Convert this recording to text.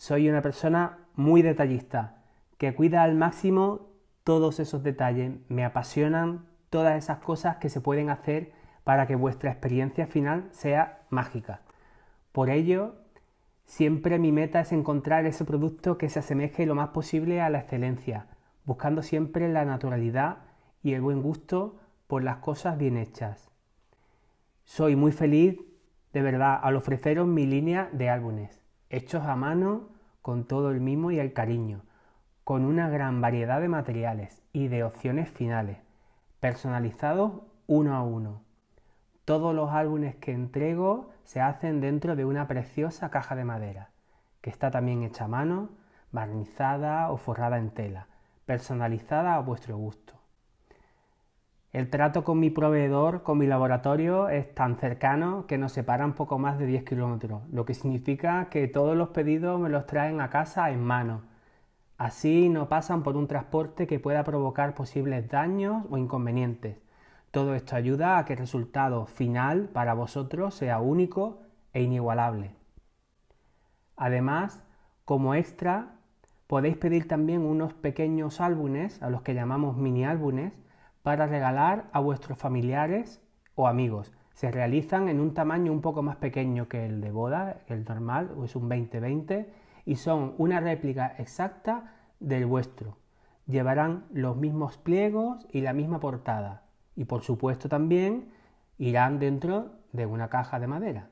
Soy una persona muy detallista, que cuida al máximo todos esos detalles. Me apasionan todas esas cosas que se pueden hacer para que vuestra experiencia final sea mágica. Por ello, siempre mi meta es encontrar ese producto que se asemeje lo más posible a la excelencia, buscando siempre la naturalidad y el buen gusto por las cosas bien hechas. Soy muy feliz, de verdad, al ofreceros mi línea de álbumes hechos a mano con todo el mimo y el cariño, con una gran variedad de materiales y de opciones finales, personalizados uno a uno. Todos los álbumes que entrego se hacen dentro de una preciosa caja de madera, que está también hecha a mano, barnizada o forrada en tela, personalizada a vuestro gusto. El trato con mi proveedor, con mi laboratorio, es tan cercano que nos separan poco más de 10 kilómetros, lo que significa que todos los pedidos me los traen a casa en mano. Así no pasan por un transporte que pueda provocar posibles daños o inconvenientes. Todo esto ayuda a que el resultado final para vosotros sea único e inigualable. Además, como extra, podéis pedir también unos pequeños álbumes, a los que llamamos mini álbumes, para regalar a vuestros familiares o amigos. Se realizan en un tamaño un poco más pequeño que el de boda, el normal, o es un 20-20, y son una réplica exacta del vuestro. Llevarán los mismos pliegos y la misma portada. Y por supuesto también irán dentro de una caja de madera.